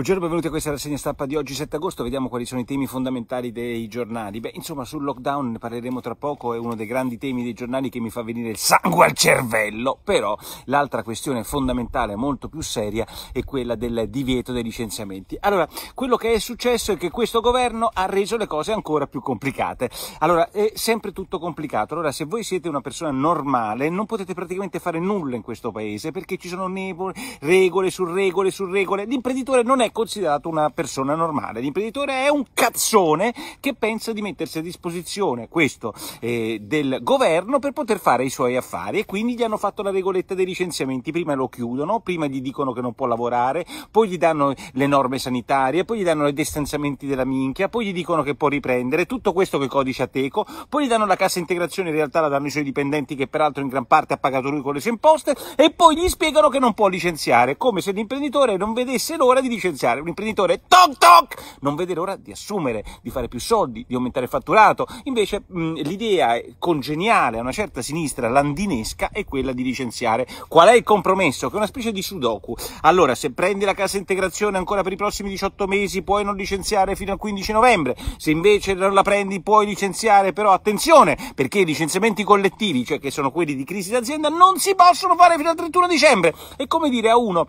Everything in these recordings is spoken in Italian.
Buongiorno, benvenuti a questa rassegna stampa di oggi 7 agosto, vediamo quali sono i temi fondamentali dei giornali. Beh, insomma, sul lockdown ne parleremo tra poco, è uno dei grandi temi dei giornali che mi fa venire il sangue al cervello, però l'altra questione fondamentale, molto più seria, è quella del divieto dei licenziamenti. Allora, quello che è successo è che questo governo ha reso le cose ancora più complicate. Allora, è sempre tutto complicato. Allora, se voi siete una persona normale, non potete praticamente fare nulla in questo paese perché ci sono nebole, regole su regole su regole. L'imprenditore non è è considerato una persona normale. L'imprenditore è un cazzone che pensa di mettersi a disposizione questo eh, del governo per poter fare i suoi affari e quindi gli hanno fatto la regoletta dei licenziamenti, prima lo chiudono, prima gli dicono che non può lavorare, poi gli danno le norme sanitarie, poi gli danno i distanziamenti della minchia, poi gli dicono che può riprendere, tutto questo che codice ateco, poi gli danno la cassa integrazione, in realtà la danno i suoi dipendenti che peraltro in gran parte ha pagato lui con le sue imposte e poi gli spiegano che non può licenziare, come se l'imprenditore non vedesse l'ora di licenziare potenziare. Un imprenditore toc toc non vede l'ora di assumere, di fare più soldi, di aumentare il fatturato. Invece mh, l'idea congeniale a una certa sinistra landinesca è quella di licenziare. Qual è il compromesso? Che è una specie di sudoku. Allora, se prendi la cassa integrazione ancora per i prossimi 18 mesi, puoi non licenziare fino al 15 novembre. Se invece non la prendi, puoi licenziare, però attenzione, perché i licenziamenti collettivi, cioè che sono quelli di crisi d'azienda, non si possono fare fino al 31 dicembre. È come dire a uno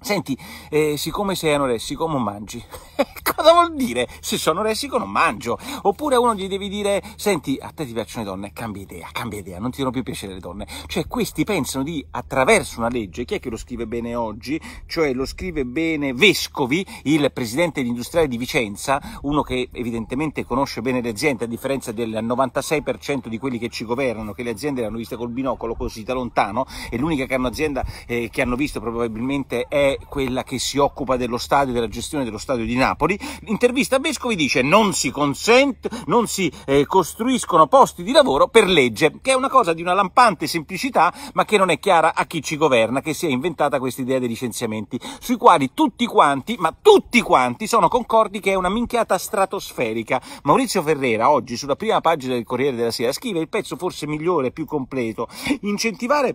Senti, eh, siccome sei anoressico non mangi. Eh, cosa vuol dire? Se sono anoressico non mangio. Oppure a uno gli devi dire, senti, a te ti piacciono le donne, cambia idea, cambia idea, non ti danno più piacere le donne. Cioè questi pensano di, attraverso una legge, chi è che lo scrive bene oggi? Cioè lo scrive bene Vescovi, il presidente industriale di Vicenza, uno che evidentemente conosce bene le aziende, a differenza del 96% di quelli che ci governano, che le aziende le hanno viste col binocolo così da lontano, e l'unica che hanno azienda eh, che hanno visto probabilmente è quella che si occupa dello stadio, della gestione dello stadio di Napoli, l'intervista a Vescovi dice non si consente, non si eh, costruiscono posti di lavoro per legge, che è una cosa di una lampante semplicità, ma che non è chiara a chi ci governa, che si è inventata questa idea dei licenziamenti, sui quali tutti quanti, ma tutti quanti, sono concordi che è una minchiata stratosferica. Maurizio Ferrera oggi sulla prima pagina del Corriere della Sera scrive il pezzo forse migliore, e più completo, incentivare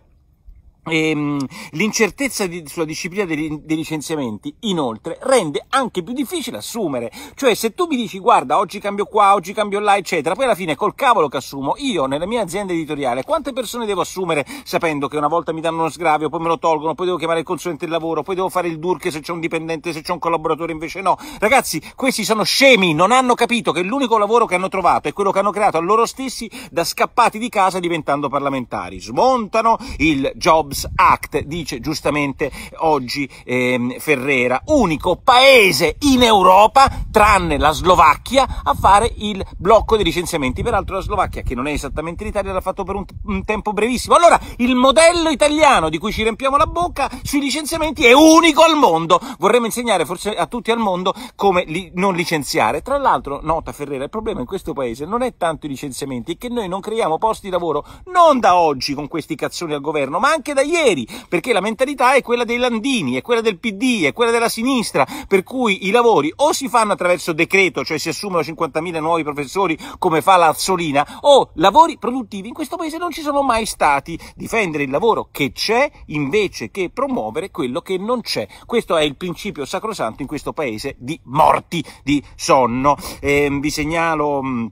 Ehm, l'incertezza sulla disciplina dei, dei, licenziamenti inoltre rende anche più difficile assumere, cioè se tu mi dici guarda oggi cambio qua, oggi cambio là eccetera, poi alla fine col cavolo che assumo io nella mia azienda editoriale quante persone devo assumere sapendo che una volta mi danno uno sgravio, poi me lo tolgono, poi devo chiamare il consulente del lavoro, poi devo fare il durche se c'è un dipendente, se c'è un collaboratore invece no. Ragazzi questi sono scemi, non hanno capito che l'unico lavoro che hanno trovato è quello che hanno creato a loro stessi da scappati di casa diventando parlamentari, smontano il job Jobs Act, dice giustamente oggi ehm, Ferrera, unico paese in Europa, tranne la Slovacchia, a fare il blocco dei licenziamenti. Peraltro la Slovacchia, che non è esattamente l'Italia, l'ha fatto per un, un tempo brevissimo. Allora, il modello italiano di cui ci riempiamo la bocca sui licenziamenti è unico al mondo. Vorremmo insegnare forse a tutti al mondo come li, non licenziare. Tra l'altro, nota Ferrera, il problema in questo paese non è tanto i licenziamenti, è che noi non creiamo posti di lavoro non da oggi con questi cazzoni al governo, ma anche da ieri, perché la mentalità è quella dei Landini, è quella del PD, è quella della sinistra, per cui i lavori o si fanno attraverso decreto, cioè si assumono 50.000 nuovi professori come fa la Azzolina, o lavori produttivi in questo paese non ci sono mai stati. Difendere il lavoro che c'è invece che promuovere quello che non c'è. Questo è il principio sacrosanto in questo paese di morti, di sonno. Eh, vi segnalo...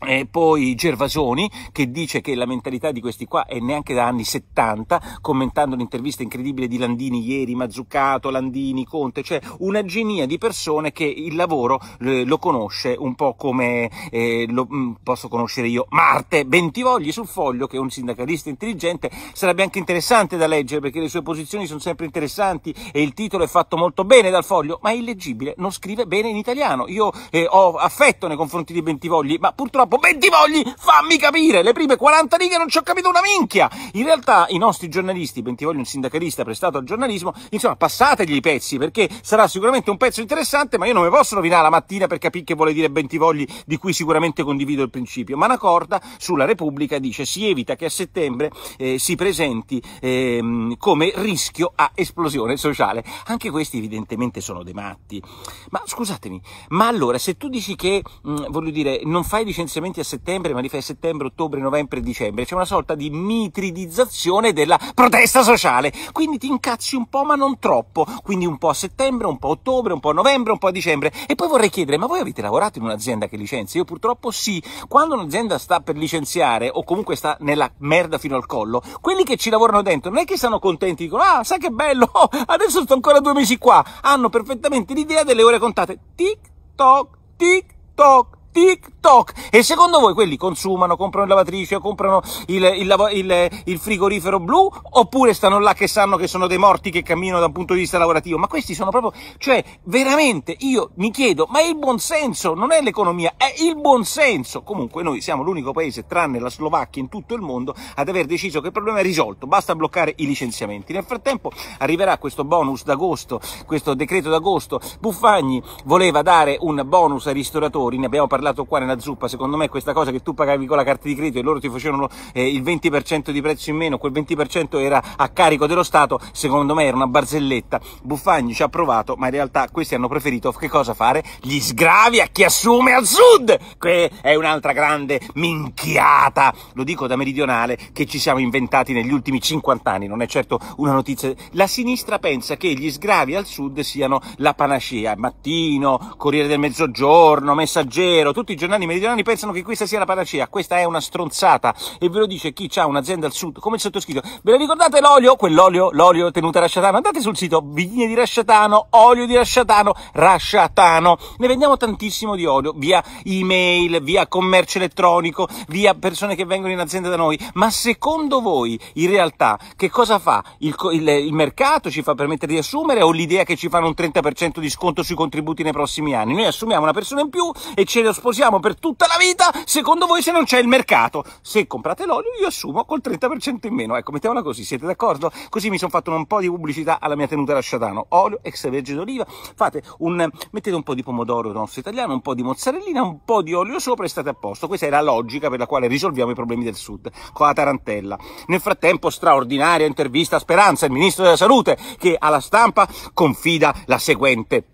E eh, poi Gervasoni che dice che la mentalità di questi qua è neanche da anni 70, commentando l'intervista incredibile di Landini ieri, Mazzuccato, Landini, Conte, cioè una genia di persone che il lavoro eh, lo conosce un po' come eh, lo mm, posso conoscere io Marte Bentivogli sul foglio che è un sindacalista intelligente, sarebbe anche interessante da leggere perché le sue posizioni sono sempre interessanti e il titolo è fatto molto bene dal foglio, ma è illeggibile, non scrive bene in italiano. Io eh, ho affetto nei confronti di Bentivogli, ma purtroppo troppo. Ben ti vogli, fammi capire. Le prime 40 righe non ci ho capito una minchia. In realtà i nostri giornalisti, ben ti voglio un sindacalista prestato al giornalismo, insomma, passategli i pezzi perché sarà sicuramente un pezzo interessante, ma io non mi posso rovinare la mattina per capire che vuole dire ben ti vogli, di cui sicuramente condivido il principio. Ma la corda sulla Repubblica dice si evita che a settembre eh, si presenti eh, come rischio a esplosione sociale. Anche questi evidentemente sono dei matti. Ma scusatemi, ma allora se tu dici che, mh, voglio dire, non fai licenziamento finanziamenti a settembre, ma li fai a settembre, ottobre, novembre, dicembre. C'è una sorta di mitridizzazione della protesta sociale. Quindi ti incazzi un po', ma non troppo. Quindi un po' a settembre, un po' a ottobre, un po' a novembre, un po' a dicembre. E poi vorrei chiedere, ma voi avete lavorato in un'azienda che licenzia? Io purtroppo sì. Quando un'azienda sta per licenziare, o comunque sta nella merda fino al collo, quelli che ci lavorano dentro non è che stanno contenti, dicono, ah, sai che bello, oh, adesso sto ancora due mesi qua. Hanno perfettamente l'idea delle ore contate. Tic toc, tic toc. TikTok. E secondo voi quelli consumano, comprano la lavatrice, comprano il, il, il, il, frigorifero blu, oppure stanno là che sanno che sono dei morti che camminano da un punto di vista lavorativo? Ma questi sono proprio, cioè, veramente, io mi chiedo, ma è il buonsenso, non è l'economia, è il buonsenso. Comunque noi siamo l'unico paese, tranne la Slovacchia, in tutto il mondo, ad aver deciso che il problema è risolto, basta bloccare i licenziamenti. Nel frattempo arriverà questo bonus d'agosto, questo decreto d'agosto. Buffagni voleva dare un bonus ai ristoratori, ne abbiamo parlato parlato qua nella zuppa, secondo me questa cosa che tu pagavi con la carta di credito e loro ti facevano eh, il 20% di prezzo in meno, quel 20% era a carico dello Stato, secondo me era una barzelletta. Buffagni ci ha provato, ma in realtà questi hanno preferito che cosa fare? Gli sgravi a chi assume al sud! Che è un'altra grande minchiata, lo dico da meridionale, che ci siamo inventati negli ultimi 50 anni, non è certo una notizia. La sinistra pensa che gli sgravi al sud siano la panacea, mattino, Corriere del Mezzogiorno, Messaggero, davvero tutti i giornali meridionali pensano che questa sia la panacea, questa è una stronzata e ve lo dice chi ha un'azienda al sud, come il sottoscritto. Ve lo ricordate l'olio? Quell'olio, l'olio tenuta Rasciatano? Andate sul sito Vigne di Rasciatano, olio di Rasciatano, Rasciatano. Ne vendiamo tantissimo di olio via email, via commercio elettronico, via persone che vengono in azienda da noi. Ma secondo voi in realtà che cosa fa? Il, il, il mercato ci fa permettere di assumere o l'idea che ci fanno un 30% di sconto sui contributi nei prossimi anni? Noi assumiamo una persona in più e ce lo sposiamo per tutta la vita, secondo voi se non c'è il mercato. Se comprate l'olio io assumo col 30% in meno. Ecco, mettiamola così, siete d'accordo? Così mi sono fatto un po' di pubblicità alla mia tenuta lasciatano. Olio, extravergine d'oliva, fate un, mettete un po' di pomodoro nostro italiano, un po' di mozzarellina, un po' di olio sopra e state a posto. Questa è la logica per la quale risolviamo i problemi del sud, con la tarantella. Nel frattempo straordinaria intervista a Speranza, il ministro della salute, che alla stampa confida la seguente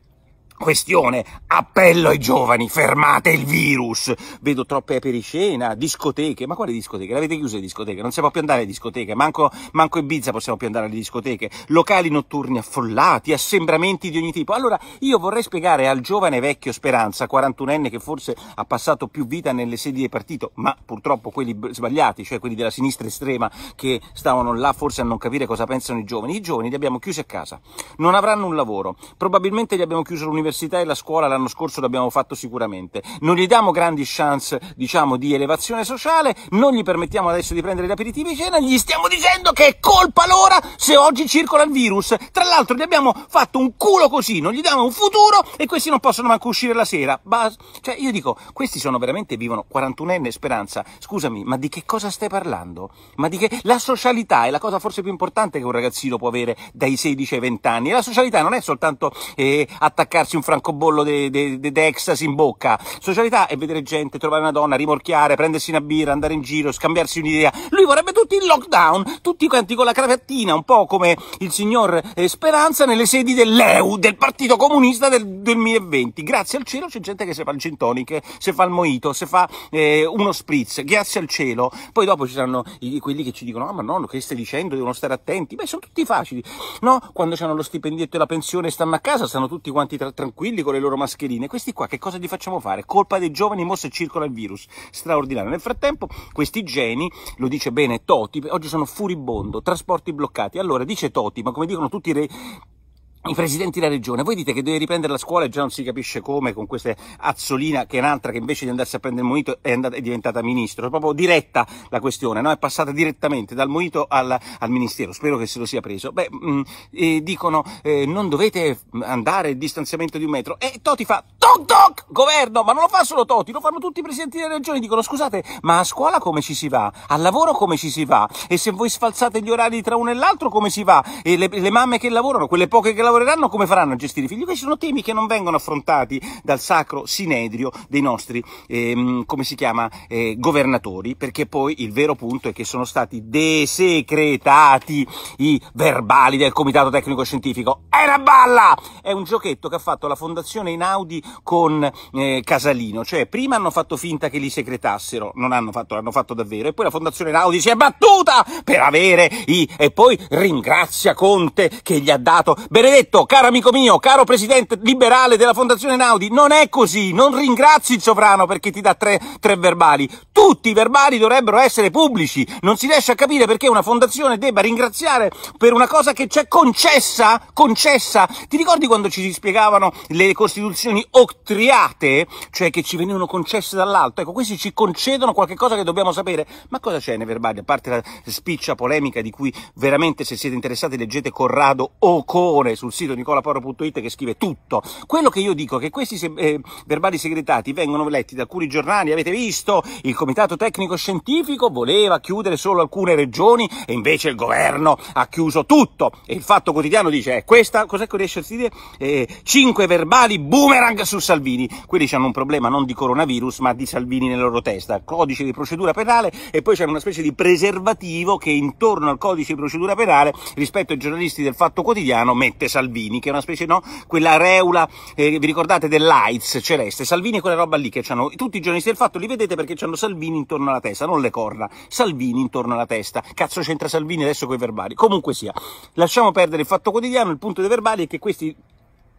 Questione, appello ai giovani, fermate il virus. Vedo troppe periscena, discoteche, ma quale discoteche? L'avete chiuse le discoteche? Non si può più andare alle discoteche, manco, manco Ibiza possiamo più andare alle discoteche. Locali notturni affollati, assembramenti di ogni tipo. Allora, io vorrei spiegare al giovane vecchio Speranza, 41enne che forse ha passato più vita nelle sedie di partito, ma purtroppo quelli sbagliati, cioè quelli della sinistra estrema che stavano là forse a non capire cosa pensano i giovani. I giovani li abbiamo chiusi a casa, non avranno un lavoro, probabilmente li abbiamo chiusi all'università l'università e la scuola l'anno scorso l'abbiamo fatto sicuramente. Non gli diamo grandi chance, diciamo, di elevazione sociale, non gli permettiamo adesso di prendere gli aperitivi di cena, gli stiamo dicendo che è colpa loro se oggi circola il virus. Tra l'altro gli abbiamo fatto un culo così, non gli diamo un futuro e questi non possono manco uscire la sera. Bas- cioè, io dico, questi sono veramente, vivono 41enne speranza. Scusami, ma di che cosa stai parlando? Ma di che... La socialità è la cosa forse più importante che un ragazzino può avere dai 16 ai 20 anni. E la socialità non è soltanto eh, attaccarsi mettersi un francobollo di de, Texas in bocca. Socialità è vedere gente, trovare una donna, rimorchiare, prendersi una birra, andare in giro, scambiarsi un'idea. Lui vorrebbe tutti in lockdown, tutti quanti con la cravattina, un po' come il signor eh, Speranza nelle sedi dell'EU, del Partito Comunista del, 2020. Grazie al cielo c'è gente che se fa il gin tonic, se fa il moito, se fa eh, uno spritz, grazie al cielo. Poi dopo ci saranno quelli che ci dicono, ah ma no, che stai dicendo, devono stare attenti. Beh, sono tutti facili, no? Quando hanno lo stipendietto e la pensione stanno a casa, stanno tutti quanti tra, tra tranquilli con le loro mascherine. Questi qua che cosa gli facciamo fare? Colpa dei giovani, mo se circola il virus. Straordinario. Nel frattempo, questi geni, lo dice bene Toti, oggi sono furibondo, trasporti bloccati. Allora, dice Toti, ma come dicono tutti i re, i presidenti della regione, voi dite che deve riprendere la scuola e già non si capisce come con queste Azzolina che è un'altra che invece di andarsi a prendere il monito è, andata, è diventata ministro, è proprio diretta la questione, no? è passata direttamente dal monito al, al ministero, spero che se lo sia preso. Beh, mh, mm, eh, dicono eh, non dovete andare il distanziamento di un metro e Toti fa toc toc governo, ma non lo fa solo Toti, lo fanno tutti i presidenti delle regioni, dicono scusate ma a scuola come ci si va, al lavoro come ci si va e se voi sfalzate gli orari tra uno e l'altro come si va e le, le mamme che lavorano, quelle poche che lavorano, lavoreranno come faranno a gestire i figli? Questi sono temi che non vengono affrontati dal sacro sinedrio dei nostri, ehm, come si chiama, eh, governatori, perché poi il vero punto è che sono stati desecretati i verbali del Comitato Tecnico Scientifico. È una balla! È un giochetto che ha fatto la Fondazione Inaudi con eh, Casalino, cioè prima hanno fatto finta che li secretassero, non hanno fatto, l'hanno fatto davvero, e poi la Fondazione Inaudi si è battuta per avere i... e poi ringrazia Conte che gli ha dato benedetti detto, caro amico mio, caro presidente liberale della Fondazione Naudi, non è così, non ringrazi il sovrano perché ti dà tre, tre verbali. Tutti i verbali dovrebbero essere pubblici. Non si riesce a capire perché una fondazione debba ringraziare per una cosa che c'è concessa, concessa. Ti ricordi quando ci spiegavano le costituzioni octriate, cioè che ci venivano concesse dall'alto? Ecco, questi ci concedono qualcosa che dobbiamo sapere. Ma cosa c'è nei verbali? A parte la spiccia polemica di cui veramente se siete interessati leggete Corrado Ocone sul sito nicolaporro.it che scrive tutto. Quello che io dico è che questi se- eh, verbali segretati vengono letti da alcuni giornali, avete visto? Il Comitato Tecnico Scientifico voleva chiudere solo alcune regioni e invece il governo ha chiuso tutto. E il Fatto Quotidiano dice, eh, questa, cos'è che riesce a dire? Eh, 5 verbali boomerang su Salvini. Quelli hanno un problema non di coronavirus ma di Salvini nella loro testa. Codice di procedura penale e poi c'è una specie di preservativo che intorno al codice di procedura penale rispetto ai giornalisti del Fatto Quotidiano mette Salvini. Salvini, che è una specie, no? Quella reula, eh, vi ricordate dell'AIDS celeste? Salvini è quella roba lì che hanno tutti i giornalisti del fatto, li vedete perché hanno Salvini intorno alla testa, non le corna, Salvini intorno alla testa. Cazzo c'entra Salvini adesso con i verbali. Comunque sia, lasciamo perdere il fatto quotidiano, il punto dei verbali è che questi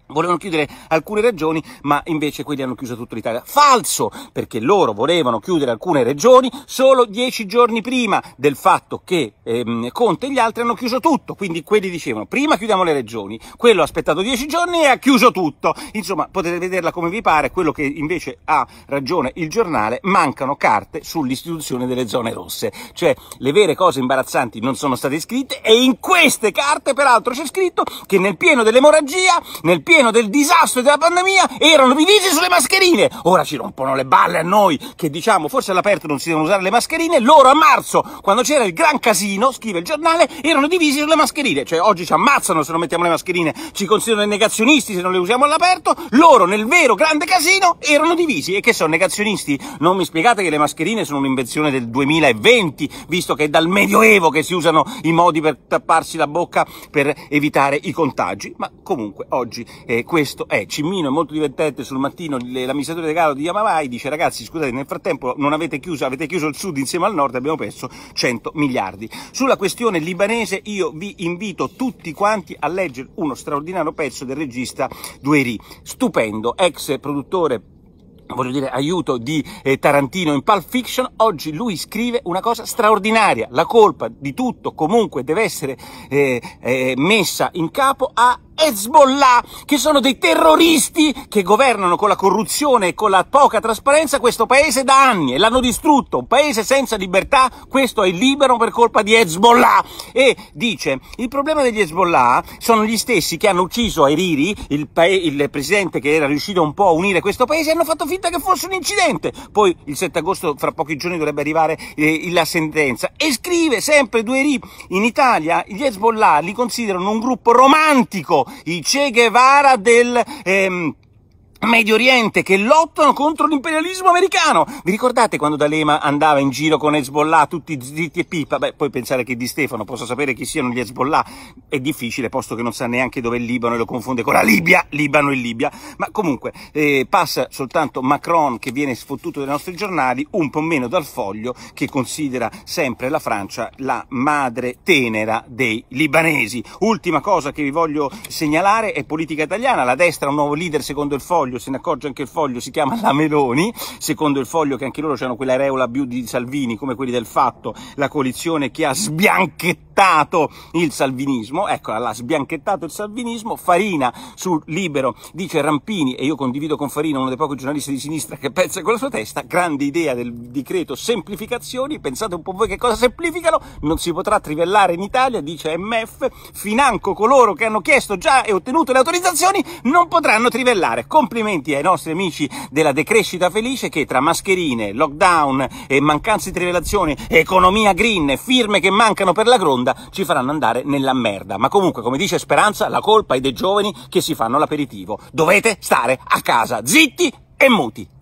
Volevano chiudere alcune regioni, ma invece quelli hanno chiuso tutta l'Italia. Falso! Perché loro volevano chiudere alcune regioni solo dieci giorni prima del fatto che ehm, Conte e gli altri hanno chiuso tutto. Quindi quelli dicevano prima chiudiamo le regioni, quello ha aspettato dieci giorni e ha chiuso tutto. Insomma, potete vederla come vi pare, quello che invece ha ragione il giornale, mancano carte sull'istituzione delle zone rosse. Cioè, le vere cose imbarazzanti non sono state scritte e in queste carte peraltro c'è scritto che nel pieno dell'emorragia, nel pieno pieno del disastro e della pandemia erano divisi sulle mascherine. Ora ci rompono le balle a noi che diciamo forse all'aperto non si devono usare le mascherine. Loro a marzo, quando c'era il gran casino, scrive il giornale, erano divisi sulle mascherine. Cioè oggi ci ammazzano se non mettiamo le mascherine, ci considerano negazionisti se non le usiamo all'aperto. Loro nel vero grande casino erano divisi. E che sono negazionisti? Non mi spiegate che le mascherine sono un'invenzione del 2020, visto che è dal Medioevo che si usano i modi per tapparsi la bocca per evitare i contagi. Ma comunque oggi eh, questo è eh, Cimmino è molto divertente sul mattino l'amministratore regalo di Yamavai dice ragazzi scusate nel frattempo non avete chiuso avete chiuso il sud insieme al nord abbiamo perso 100 miliardi sulla questione libanese io vi invito tutti quanti a leggere uno straordinario pezzo del regista Dueri stupendo ex produttore voglio dire, aiuto di eh, Tarantino in Pulp Fiction, oggi lui scrive una cosa straordinaria. La colpa di tutto comunque deve essere eh, eh, messa in capo a Hezbollah, che sono dei terroristi che governano con la corruzione e con la poca trasparenza questo paese da anni e l'hanno distrutto. Un paese senza libertà, questo è libero per colpa di Hezbollah. E dice, il problema degli Hezbollah sono gli stessi che hanno ucciso Airiri, il, il presidente che era riuscito un po' a unire questo paese, e hanno fatto finire finta che fosse un incidente. Poi il 7 agosto, fra pochi giorni, dovrebbe arrivare eh, la sentenza. E scrive sempre due Dueri, in Italia gli Hezbollah li considerano un gruppo romantico, i Che Guevara del... Ehm, Medio Oriente che lottano contro l'imperialismo americano. Vi ricordate quando D'Alema andava in giro con Hezbollah tutti zitti e pipa? Beh, poi pensare che di Stefano possa sapere chi siano gli Hezbollah è difficile, posto che non sa neanche dove è il Libano e lo confonde con la Libia, Libano e Libia. Ma comunque eh, passa soltanto Macron che viene sfottuto dai nostri giornali, un po' meno dal foglio che considera sempre la Francia la madre tenera dei libanesi. Ultima cosa che vi voglio segnalare è politica italiana, la destra ha un nuovo leader secondo il foglio foglio, se ne accorge anche il foglio, si chiama la Meloni, secondo il foglio che anche loro hanno quella reola più di Salvini, come quelli del fatto, la coalizione che ha sbianchettato il salvinismo, ecco, l'ha sbianchettato il salvinismo, Farina sul Libero dice Rampini, e io condivido con Farina, uno dei pochi giornalisti di sinistra che pensa con la sua testa, grande idea del decreto semplificazioni, pensate un po' voi che cosa semplificano, non si potrà trivellare in Italia, dice MF, financo coloro che hanno chiesto già e ottenuto le autorizzazioni non potranno trivellare. Complimenti complimenti ai nostri amici della decrescita felice che tra mascherine, lockdown e mancanze di rivelazioni, economia green, firme che mancano per la gronda, ci faranno andare nella merda. Ma comunque, come dice Speranza, la colpa è dei giovani che si fanno l'aperitivo. Dovete stare a casa, zitti e muti.